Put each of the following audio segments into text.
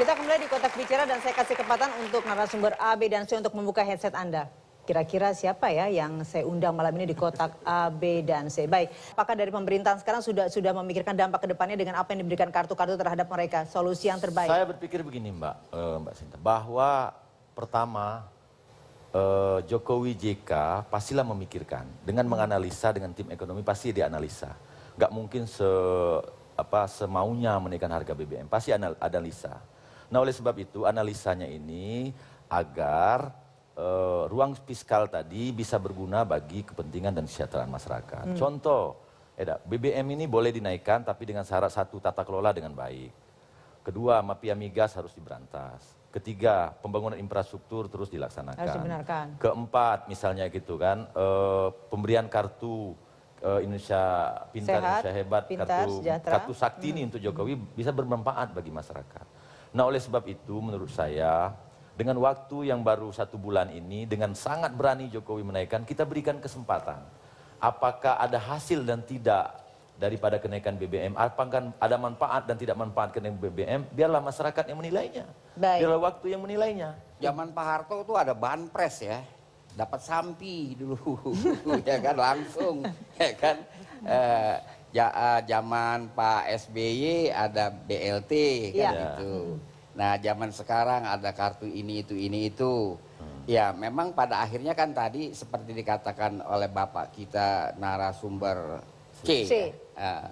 Kita kembali di kotak bicara dan saya kasih kesempatan untuk narasumber A, B, dan C untuk membuka headset Anda. Kira-kira siapa ya yang saya undang malam ini di kotak A, B, dan C? Baik, apakah dari pemerintahan sekarang sudah sudah memikirkan dampak kedepannya dengan apa yang diberikan kartu-kartu terhadap mereka? Solusi yang terbaik? Saya berpikir begini Mbak, uh, Mbak Sinta, bahwa pertama uh, Jokowi JK pastilah memikirkan dengan menganalisa dengan tim ekonomi pasti dianalisa. analisa. Gak mungkin se apa semaunya menaikkan harga BBM pasti analisa Nah oleh sebab itu analisanya ini agar uh, ruang fiskal tadi bisa berguna bagi kepentingan dan kesejahteraan masyarakat. Hmm. Contoh, Eda, eh, BBM ini boleh dinaikkan tapi dengan syarat satu tata kelola dengan baik. Kedua, mafia migas harus diberantas. Ketiga, pembangunan infrastruktur terus dilaksanakan. Keempat, misalnya gitu kan, uh, pemberian kartu uh, Indonesia Pintar, Sehat, Indonesia Hebat, pintar, kartu, kartu sakti hmm. ini untuk Jokowi bisa bermanfaat bagi masyarakat. Nah oleh sebab itu menurut saya dengan waktu yang baru satu bulan ini dengan sangat berani Jokowi menaikkan kita berikan kesempatan. Apakah ada hasil dan tidak daripada kenaikan BBM, apakah ada manfaat dan tidak manfaat kenaikan BBM, biarlah masyarakat yang menilainya. Baik. Biarlah waktu yang menilainya. Zaman Pak Harto itu ada Bahan Pres ya, dapat sampi dulu, ya kan langsung, ya kan. E, ja, eh, zaman Pak SBY ada BLT yeah. kan iya. gitu. Nah, zaman sekarang ada kartu ini itu ini itu. Hmm. Ya, memang pada akhirnya kan tadi seperti dikatakan oleh Bapak kita narasumber C. C. Ya. Uh,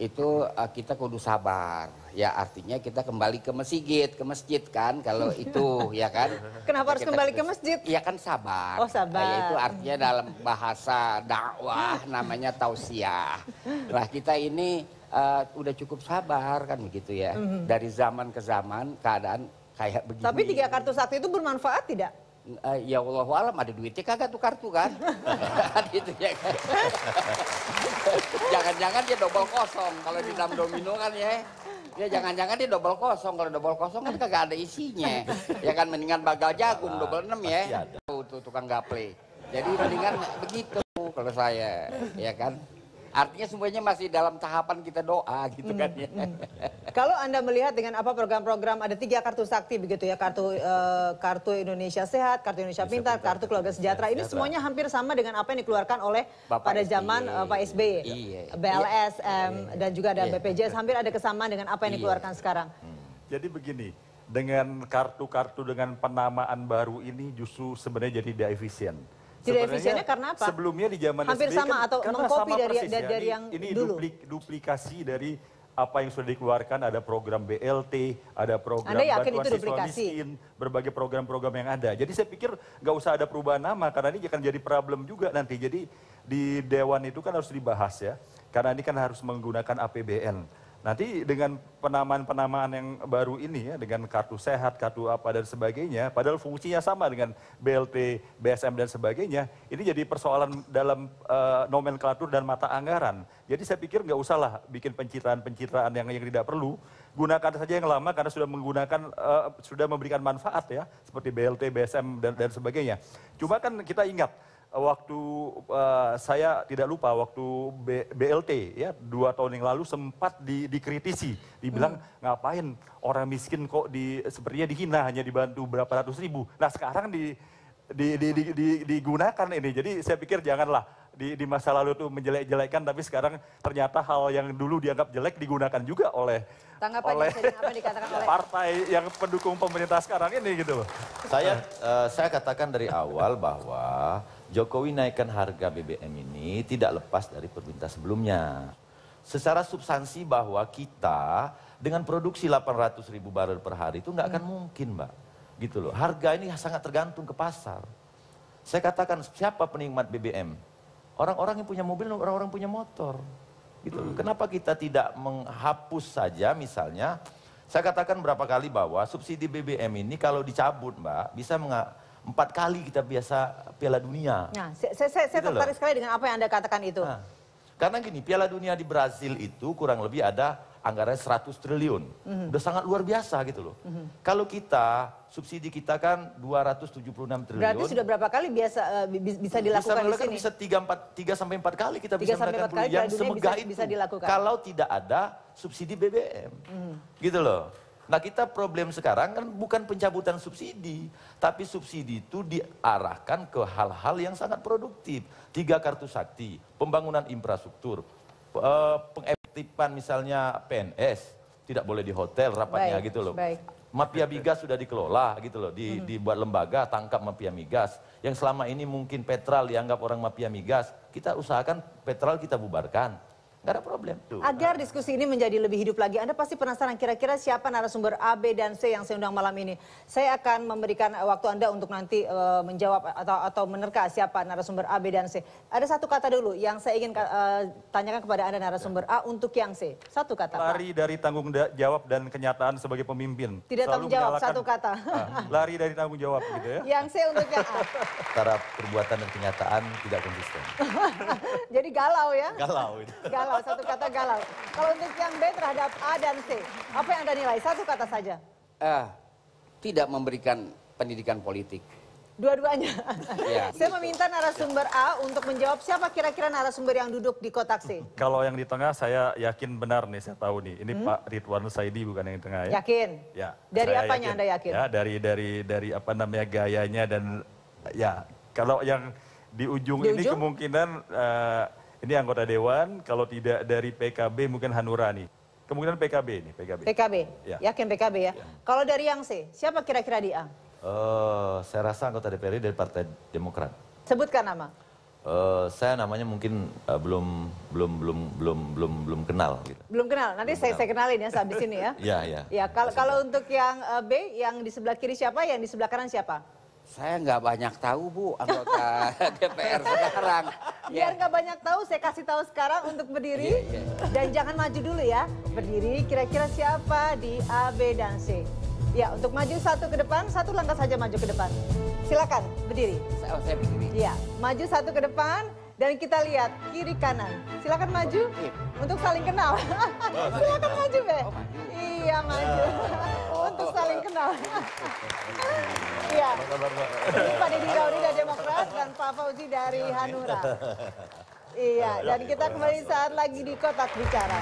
itu uh, kita kudu sabar. Ya artinya kita kembali ke masjid, ke masjid kan kalau itu ya kan. Kenapa harus kembali ke masjid? Ya kan sabar. Oh sabar. Nah, itu artinya dalam bahasa dakwah namanya tausiah. Lah kita ini uh, udah cukup sabar kan begitu ya. Mm -hmm. Dari zaman ke zaman keadaan kayak begini. Tapi tiga kartu sakti itu bermanfaat tidak? uh, ya Allah alam ada duitnya kagak tuh kartu ya kan jangan-jangan dia double kosong kalau di dalam domino kan ya ya jangan-jangan dia double kosong kalau double kosong kan kagak ada isinya ya kan mendingan bagal jagung ah, double enam ya tuh tukang gaple jadi mendingan begitu kalau saya ya kan Artinya semuanya masih dalam tahapan kita doa gitu kan ya. Hmm. Kalau Anda melihat dengan apa program-program ada tiga kartu sakti begitu ya, kartu eh, kartu Indonesia Sehat, kartu Indonesia Pintar, kartu Keluarga Sejahtera. Ini semuanya hampir sama dengan apa yang dikeluarkan oleh Bapak pada zaman eh, Pak SBY. Ya? Iya. iya. BLSM iya, iya, dan juga ada BPJS hampir ada kesamaan dengan apa yang dikeluarkan sekarang. Hmm. Jadi begini, dengan kartu-kartu dengan penamaan baru ini justru sebenarnya jadi tidak efisien tidak efisiennya karena apa? Sebelumnya di zaman Hampir sama kan, atau mengkopi dari, dari, ya. dari yang ini, ini dulu. Duplik, duplikasi dari apa yang sudah dikeluarkan ada program BLT, ada program Anda bantuan itu miskin, berbagai program-program yang ada. Jadi saya pikir nggak usah ada perubahan nama karena ini akan jadi problem juga nanti. Jadi di dewan itu kan harus dibahas ya. Karena ini kan harus menggunakan APBN. Nanti dengan penamaan-penamaan yang baru ini ya, dengan kartu sehat, kartu apa dan sebagainya, padahal fungsinya sama dengan BLT, BSM dan sebagainya, ini jadi persoalan dalam uh, nomenklatur dan mata anggaran. Jadi saya pikir nggak usahlah bikin pencitraan-pencitraan yang, yang tidak perlu, gunakan saja yang lama karena sudah menggunakan, uh, sudah memberikan manfaat ya, seperti BLT, BSM dan, dan sebagainya. Cuma kan kita ingat, waktu uh, saya tidak lupa waktu B, BLT ya dua tahun yang lalu sempat di, dikritisi dibilang hmm. ngapain orang miskin kok di sepertinya dihina hanya dibantu berapa ratus ribu nah sekarang di, di, di, di, di digunakan ini jadi saya pikir janganlah di, di masa lalu itu menjelek-jelekkan tapi sekarang ternyata hal yang dulu dianggap jelek digunakan juga oleh oleh oleh partai yang pendukung pemerintah sekarang ini gitu loh. Saya uh, saya katakan dari awal bahwa Jokowi naikkan harga BBM ini tidak lepas dari permintaan sebelumnya. Secara substansi bahwa kita dengan produksi 800 ribu barrel per hari itu nggak akan mungkin, Mbak. Gitu loh. Harga ini sangat tergantung ke pasar. Saya katakan siapa penikmat BBM? Orang-orang yang punya mobil, orang-orang punya motor. Gitu. Hmm. Kenapa kita tidak menghapus saja misalnya, saya katakan berapa kali bahwa subsidi BBM ini kalau dicabut mbak, bisa empat kali kita biasa piala dunia. Nah, saya, saya, gitu saya tertarik sekali dengan apa yang Anda katakan itu. Nah, karena gini, piala dunia di Brasil itu kurang lebih ada anggarannya 100 triliun. Mm-hmm. Udah sangat luar biasa gitu loh. Mm-hmm. Kalau kita subsidi kita kan 276 triliun. Berarti sudah berapa kali biasa uh, bisa dilakukan bisa di sini? Bisa 3 4 3 sampai 4 kali kita 3 bisa melakukan kali yang semegah bisa, itu. Bisa dilakukan. Kalau tidak ada subsidi BBM. Mm-hmm. Gitu loh. Nah kita problem sekarang kan bukan pencabutan subsidi, tapi subsidi itu diarahkan ke hal-hal yang sangat produktif. Tiga kartu sakti, pembangunan infrastruktur, eh, peng ketipan misalnya PNS tidak boleh di hotel rapatnya baik, gitu loh. Baik. Mafia migas sudah dikelola gitu loh, di, hmm. dibuat lembaga tangkap mafia migas. Yang selama ini mungkin Petral dianggap orang mafia migas, kita usahakan Petral kita bubarkan Gak ada problem. Tuh. Kan? Agar diskusi ini menjadi lebih hidup lagi, Anda pasti penasaran kira-kira siapa narasumber A, B, dan C yang saya undang malam ini. Saya akan memberikan eh, waktu Anda untuk nanti uh, menjawab atau, atau menerka siapa narasumber A, B, dan C. Ada satu kata dulu yang saya ingin uh, tanyakan kepada Anda narasumber A untuk yang C. Satu kata. Lari Pak. dari tanggung jawab dan kenyataan sebagai pemimpin. Tidak Selalu tanggung jawab, satu kata. Ah, lari dari tanggung jawab gitu ya. Yang C untuk yang A. Antara perbuatan dan kenyataan tidak konsisten. Jadi galau ya? Galau. Galau galau, satu kata galau. Kalau untuk yang B terhadap A dan C, apa yang Anda nilai? Satu kata saja. Uh, tidak memberikan pendidikan politik. Dua-duanya. Ya. Saya meminta narasumber A untuk menjawab siapa kira-kira narasumber yang duduk di kotak C. Kalau yang di tengah saya yakin benar nih, saya tahu nih. Ini hmm? Pak Ridwan Saidi bukan yang di tengah ya? Yakin? Ya. Dari apanya yakin. Anda yakin? Ya, dari dari dari apa namanya gayanya dan ya kalau yang di ujung, di ujung? ini kemungkinan uh, ini anggota dewan, kalau tidak dari PKB mungkin Hanura nih. Kemungkinan PKB nih, PKB. PKB, ya. yakin PKB ya. ya. Kalau dari yang C, siapa kira-kira dia? Uh, saya rasa anggota DPRD dari Partai Demokrat. Sebutkan nama. Uh, saya namanya mungkin uh, belum belum belum belum belum belum kenal gitu. Belum kenal. Nanti belum saya kenal. saya kenalin ya sehabis ini ya. Iya, iya. Ya, kalau kalau untuk yang uh, B yang di sebelah kiri siapa, yang di sebelah kanan siapa? Saya nggak banyak tahu Bu anggota DPR sekarang. Biar nggak banyak tahu, saya kasih tahu sekarang untuk berdiri yeah, yeah. dan jangan maju dulu ya. Berdiri kira-kira siapa di A, B dan C. Ya untuk maju satu ke depan, satu langkah saja maju ke depan. Silakan berdiri. Saya, saya berdiri. Ya maju satu ke depan dan kita lihat kiri kanan. Silakan maju iya. untuk saling kenal. Silakan maju be. Oh, maju. Iya maju. Nah untuk saling kenal. Iya. Ini Pak Deddy dari Demokrat dan Pak Fauzi dari Hanura. Iya, dan kita kembali saat lagi di Kotak Bicara.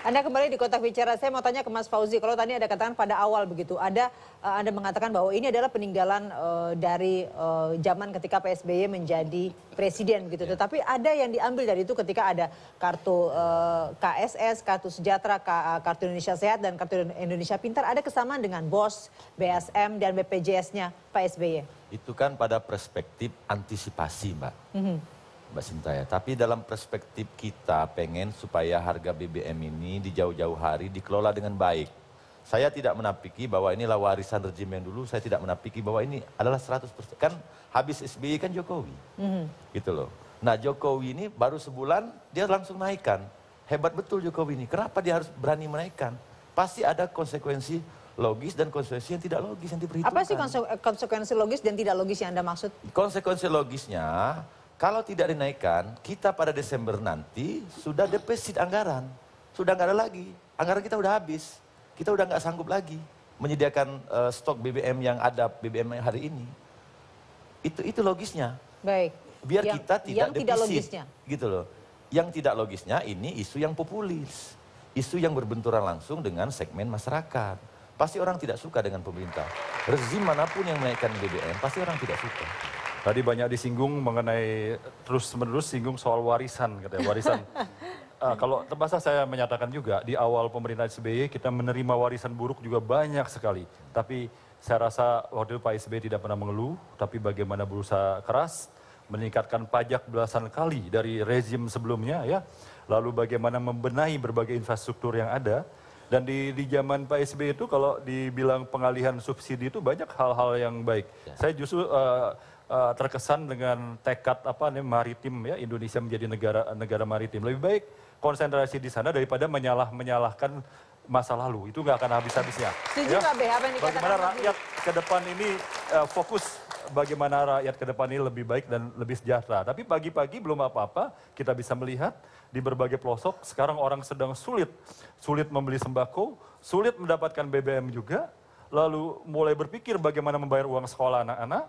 Anda kembali di kotak bicara. Saya mau tanya ke Mas Fauzi. Kalau tadi ada katakan pada awal begitu, ada uh, Anda mengatakan bahwa ini adalah peninggalan uh, dari uh, zaman ketika PSBY menjadi presiden begitu. Ya. Tetapi ada yang diambil dari itu ketika ada kartu uh, KSS, kartu sejahtera, kartu Indonesia Sehat dan kartu Indonesia Pintar. Ada kesamaan dengan BOS, BSM dan BPJS-nya Pak Itu kan pada perspektif antisipasi, Mbak. Mm -hmm Mbak Sintaya. Tapi dalam perspektif kita pengen supaya harga BBM ini di jauh-jauh hari dikelola dengan baik. Saya tidak menapiki bahwa inilah warisan rejim yang dulu, saya tidak menapiki bahwa ini adalah 100%. Kan habis SBY kan Jokowi, mm-hmm. gitu loh. Nah Jokowi ini baru sebulan dia langsung naikkan. Hebat betul Jokowi ini, kenapa dia harus berani menaikkan? Pasti ada konsekuensi logis dan konsekuensi yang tidak logis yang diperhitungkan. Apa sih konsekuensi logis dan tidak logis yang Anda maksud? Konsekuensi logisnya kalau tidak dinaikkan, kita pada Desember nanti sudah defisit anggaran. Sudah nggak ada lagi. Anggaran kita udah habis. Kita udah nggak sanggup lagi menyediakan uh, stok BBM yang ada BBM hari ini. Itu itu logisnya. Baik. Biar yang, kita tidak yang defisit. Tidak logisnya. Gitu loh. Yang tidak logisnya ini isu yang populis. Isu yang berbenturan langsung dengan segmen masyarakat. Pasti orang tidak suka dengan pemerintah. Rezim manapun yang menaikkan BBM, pasti orang tidak suka. Tadi banyak disinggung mengenai terus-menerus singgung soal warisan, katanya warisan. uh, kalau terpaksa saya menyatakan juga di awal pemerintahan SBY kita menerima warisan buruk juga banyak sekali. Tapi saya rasa waktu itu Pak SBY tidak pernah mengeluh, tapi bagaimana berusaha keras meningkatkan pajak belasan kali dari rezim sebelumnya ya. Lalu bagaimana membenahi berbagai infrastruktur yang ada. Dan di, di zaman Pak SBY itu kalau dibilang pengalihan subsidi itu banyak hal-hal yang baik. Ya. Saya justru uh, uh, terkesan dengan tekad apa nih maritim ya Indonesia menjadi negara negara maritim. Lebih baik konsentrasi di sana daripada menyalah menyalahkan masa lalu. Itu nggak akan habis-habisnya. Setuju ya? Be, apa yang dikatakan Bagaimana rakyat ini? ke depan ini uh, fokus bagaimana rakyat ke depan ini lebih baik dan lebih sejahtera. Tapi pagi-pagi belum apa-apa, kita bisa melihat di berbagai pelosok sekarang orang sedang sulit. Sulit membeli sembako, sulit mendapatkan BBM juga, lalu mulai berpikir bagaimana membayar uang sekolah anak-anak,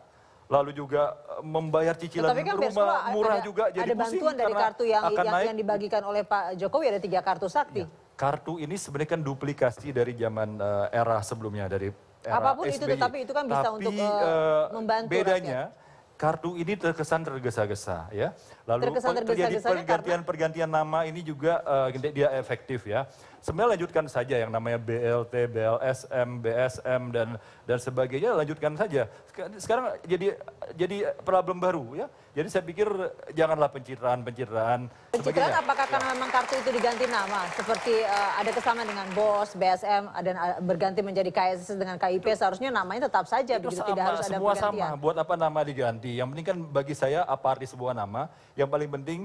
lalu juga eh, membayar cicilan kan rumah murah ada, juga jadi ada bantuan dari kartu yang akan yang, yang dibagikan oleh Pak Jokowi ada tiga kartu sakti. Ya. Kartu ini sebenarnya kan duplikasi dari zaman uh, era sebelumnya dari era Apapun SBY. itu tetapi itu kan bisa tapi, untuk uh, uh, membantu bedanya rakyat kartu ini terkesan tergesa-gesa ya. Lalu terkesan tergesa-gesa pergantian-pergantian pergantian nama ini juga uh, dia efektif ya sebenarnya lanjutkan saja yang namanya BLT, BLSM, BSM dan dan sebagainya lanjutkan saja. Sekarang jadi jadi problem baru ya. Jadi saya pikir janganlah pencitraan-pencitraan. Pencitraan apakah karena ya. memang kartu itu diganti nama seperti uh, ada kesamaan dengan BOS, BSM dan uh, berganti menjadi KSS dengan KIP itu, seharusnya namanya tetap saja itu begitu sama, tidak harus ada semua pergantian. sama. Buat apa nama diganti? Yang penting kan bagi saya apa arti sebuah nama? Yang paling penting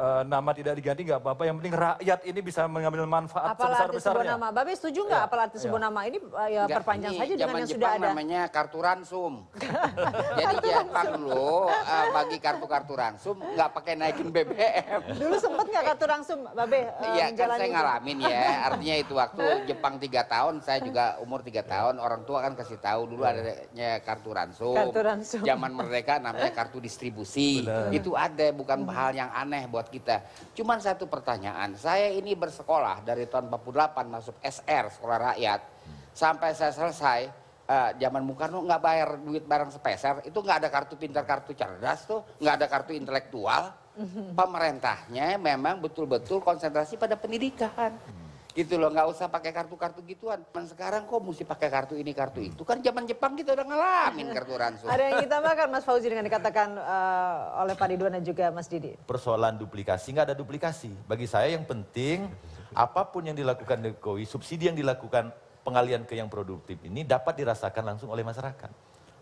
uh, nama tidak diganti nggak apa-apa. Yang penting rakyat ini bisa mengambil manfaat sebesar-besarnya. nama. Babe setuju nggak ya. apalah iya. sebuah ya. nama ini eh, ya perpanjang saja dengan yang sudah ada. namanya kartu ransum. Jadi Jepang dulu uh, bagi kartu-kartu ransum nggak pakai naikin BBM. Dulu sempet nggak kartu ransum Babe? Eh, iya uh, kan saya itu. ngalamin ya. Artinya itu waktu Jepang tiga tahun, saya juga umur tiga tahun. Orang tua kan kasih tahu dulu iya. adanya kartu ransum. Kartu ransum. Zaman merdeka namanya kartu distribusi. Benar. Itu ada bukan hal yang aneh buat kita. Cuman satu pertanyaan, saya ini bersekolah dari tahun 48 masuk SR, sekolah rakyat. Sampai saya selesai, uh, zaman Bung nggak bayar duit barang sepeser, itu nggak ada kartu pintar, kartu cerdas tuh, nggak ada kartu intelektual. Mhm. Pemerintahnya memang betul-betul konsentrasi pada pendidikan. Gitu loh, nggak usah pakai kartu-kartu gituan. Dan sekarang kok mesti pakai kartu ini, kartu hmm. itu. Kan zaman Jepang kita udah ngalamin kartu Ransel. Ada yang kita ditambahkan Mas Fauzi dengan dikatakan uh, oleh Pak Ridwan dan juga Mas Didi? Persoalan duplikasi, nggak ada duplikasi. Bagi saya yang penting, apapun yang dilakukan Jokowi, subsidi yang dilakukan pengalian ke yang produktif ini dapat dirasakan langsung oleh masyarakat.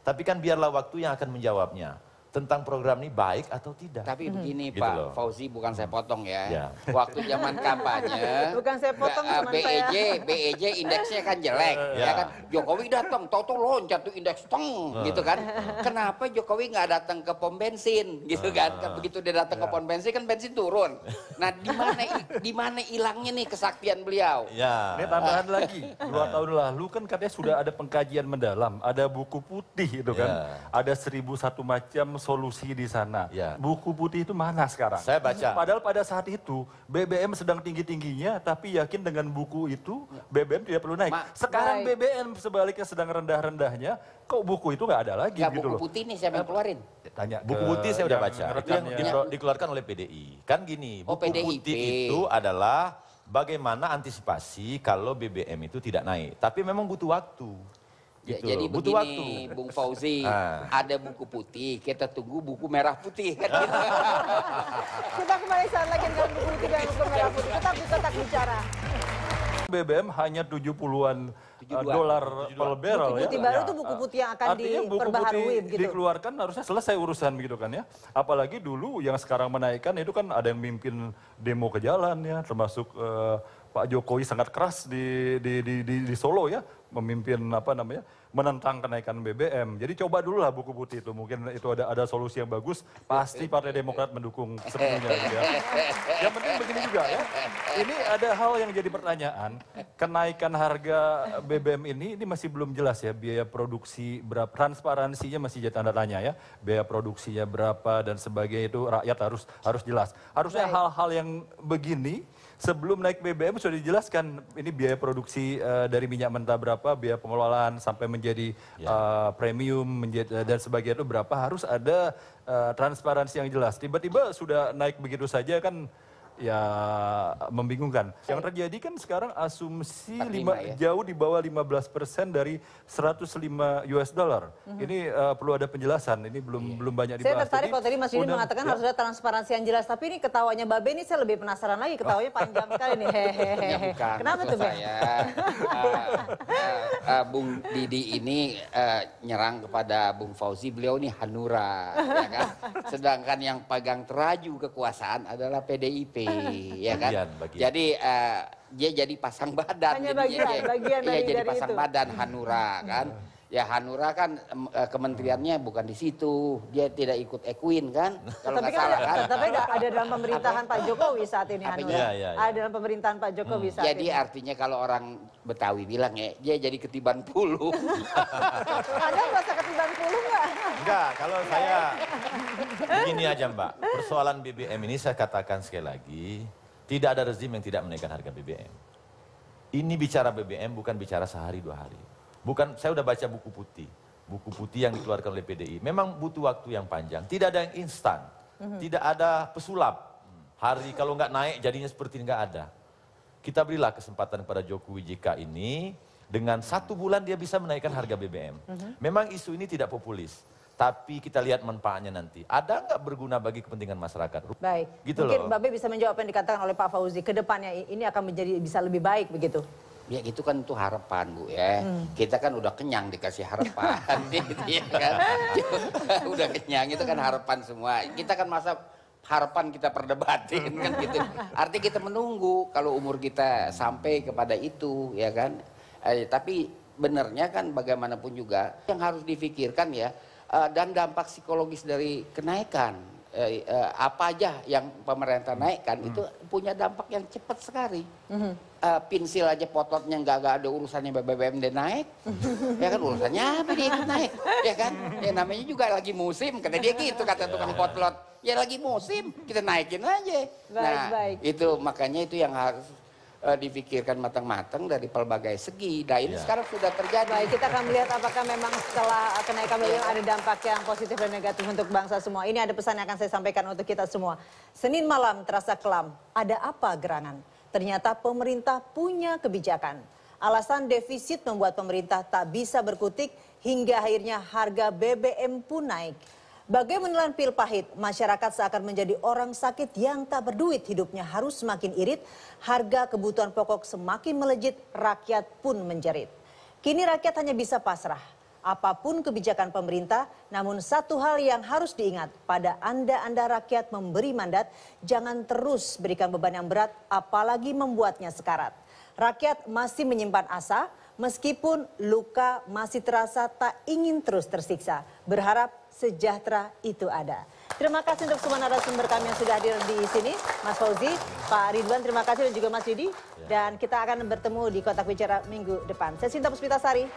Tapi kan biarlah waktu yang akan menjawabnya tentang program ini baik atau tidak. Tapi hmm. begini hmm. Pak gitu Fauzi bukan saya hmm. potong ya. ya. Waktu zaman kampanye bukan saya potong uh, eh, BEJ saya. BEJ e indeksnya kan jelek ya, ya kan. Jokowi datang tahu tuh loncat tuh indeks tong, uh. Hmm. gitu kan. Kenapa Jokowi nggak datang ke pom bensin gitu uh. kan? Begitu dia datang ya. ke pom bensin kan bensin turun. Nah, di mana di mana hilangnya nih kesaktian beliau? Ya. Ini tambahan lagi. Dua ya. tahun lalu kan katanya sudah ada pengkajian mendalam, ada buku putih itu kan. Ya. ada seribu satu macam solusi di sana. Ya. Buku putih itu mana sekarang? Saya baca. Padahal pada saat itu BBM sedang tinggi-tingginya, tapi yakin dengan buku itu BBM tidak perlu naik. Ma, sekarang baik. BBM sebaliknya sedang rendah-rendahnya, kok buku itu nggak ada lagi ya, gitu buku loh. putih ini siapa yang keluarin? Ya, tanya buku putih saya udah baca. Itu yang ya. dikeluarkan oleh PDI. Kan gini, oh, buku putih itu adalah bagaimana antisipasi kalau BBM itu tidak naik. Tapi memang butuh waktu. Ya, gitu. jadi Butuh begini, waktu. Bung Fauzi, ah. ada buku putih, kita tunggu buku merah putih. Kan kita kembali saat lagi dengan buku putih dan buku merah putih. Kita tetap bicara. BBM hanya 70-an eh, dolar per barrel buku putih ya. Putih baru itu ya. buku putih yang akan Artinya buku putih gitu. dikeluarkan harusnya selesai urusan begitu kan ya. Apalagi dulu yang sekarang menaikkan itu kan ada yang mimpin demo ke jalan ya termasuk uh, Pak Jokowi sangat keras di di, di di di Solo ya memimpin apa namanya menentang kenaikan BBM. Jadi coba dulu lah buku putih itu. Mungkin itu ada ada solusi yang bagus. Pasti Partai Demokrat mendukung sepenuhnya. Gitu ya. Yang penting begini juga ya. Ini ada hal yang jadi pertanyaan. Kenaikan harga BBM ini, ini masih belum jelas ya. Biaya produksi berapa, transparansinya masih jadi tanda tanya ya. Biaya produksinya berapa dan sebagainya itu rakyat harus harus jelas. Harusnya hal-hal yang begini sebelum naik BBM sudah dijelaskan ini biaya produksi uh, dari minyak mentah berapa, biaya pengelolaan sampai menjadi ya. uh, premium menjadi, uh, dan sebagian itu berapa harus ada uh, transparansi yang jelas. Tiba-tiba sudah naik begitu saja kan ya membingungkan. Yang terjadi kan sekarang asumsi 45, lima, ya? jauh di bawah 15% dari 105 US dollar. Mm -hmm. Ini uh, perlu ada penjelasan. Ini belum yeah. belum banyak dibahas. Saya tertarik kalau tadi Mas Yudi mengatakan ya. harus ada transparansi yang jelas, tapi ini ketawanya Babe ini saya lebih penasaran lagi. Ketawanya panjang sekali nih. Hehehe. Ya, bukan. Kenapa tuh, uh, uh, Bung Didi ini uh, nyerang kepada Bung Fauzi, beliau ini Hanura, ya kan? Sedangkan yang pegang teraju kekuasaan adalah PDIP ya kan? Bagian, bagian. Jadi uh, dia jadi pasang badan. Hanya bagian, jadi, iya, bagian dari, jadi dari pasang itu. badan Hanura kan. Ya Hanura kan eh, kementeriannya bukan di situ, dia tidak ikut Ekuin kan? Kalau tapi kan, salah, kan? Tapi ada dalam pemerintahan Pak Jokowi saat ini Hanura. Ya, ya, ya. Ada dalam pemerintahan Pak Jokowi hmm. saat jadi, ini. Jadi artinya kalau orang Betawi bilang ya, dia jadi ketiban puluh. ada merasa ketiban puluh nggak? Enggak, kalau saya ya? Begini aja Mbak, persoalan BBM ini saya katakan sekali lagi, tidak ada rezim yang tidak menaikkan harga BBM. Ini bicara BBM bukan bicara sehari dua hari. Bukan, saya udah baca buku putih. Buku putih yang dikeluarkan oleh PDI. Memang butuh waktu yang panjang. Tidak ada yang instan. Mhm. Tidak ada pesulap. Hari kalau nggak naik jadinya seperti nggak ada. Kita berilah kesempatan kepada Jokowi JK ini dengan satu bulan dia bisa menaikkan harga BBM. Mhm. Memang isu ini tidak populis tapi kita lihat manfaatnya nanti. Ada nggak berguna bagi kepentingan masyarakat? Baik. Gitu Mungkin loh. Mbak Be bisa menjawab apa yang dikatakan oleh Pak Fauzi. Kedepannya ini akan menjadi bisa lebih baik begitu. Ya itu kan itu harapan Bu ya. Hmm. Kita kan udah kenyang dikasih harapan. gitu, ya kan? udah kenyang itu kan harapan semua. Kita kan masa harapan kita perdebatin kan gitu. Artinya kita menunggu kalau umur kita sampai kepada itu ya kan. Eh, tapi benernya kan bagaimanapun juga yang harus difikirkan ya uh, dan dampak psikologis dari kenaikan eh, eh, apa aja yang pemerintah hmm. naikkan hmm. itu punya dampak yang cepat sekali. Hmm. Uh, eh, pinsil aja pototnya nggak nggak ada urusannya BBM naik, ya kan urusannya apa dia ikut naik, ya kan? Ya namanya juga lagi musim, karena dia gitu kata tukang iya. potlot, ya lagi musim kita naikin aja. Baik, nah baik. itu makanya itu yang harus Eh, difikirkan matang-matang dari pelbagai segi. Nah ini ya. sekarang sudah terjadi. Baik, kita akan melihat apakah memang setelah kenaikan beliau iya. ada dampak yang positif dan negatif untuk bangsa semua. Ini ada pesan yang akan saya sampaikan untuk kita semua. Senin malam terasa kelam, ada apa gerangan? Ternyata pemerintah punya kebijakan. Alasan defisit membuat pemerintah tak bisa berkutik hingga akhirnya harga BBM pun naik. Bagaimana menelan pil pahit, masyarakat seakan menjadi orang sakit yang tak berduit, hidupnya harus semakin irit, harga kebutuhan pokok semakin melejit, rakyat pun menjerit. Kini rakyat hanya bisa pasrah, apapun kebijakan pemerintah, namun satu hal yang harus diingat, pada Anda-Anda rakyat memberi mandat, jangan terus berikan beban yang berat, apalagi membuatnya sekarat. Rakyat masih menyimpan asa, meskipun luka masih terasa tak ingin terus tersiksa. Berharap sejahtera itu ada. Terima kasih untuk semua narasumber kami yang sudah hadir di sini, Mas Fauzi, Pak Ridwan, terima kasih dan juga Mas Yudi. Ya. Dan kita akan bertemu di kotak bicara minggu depan. Saya Sinta Puspita Sari.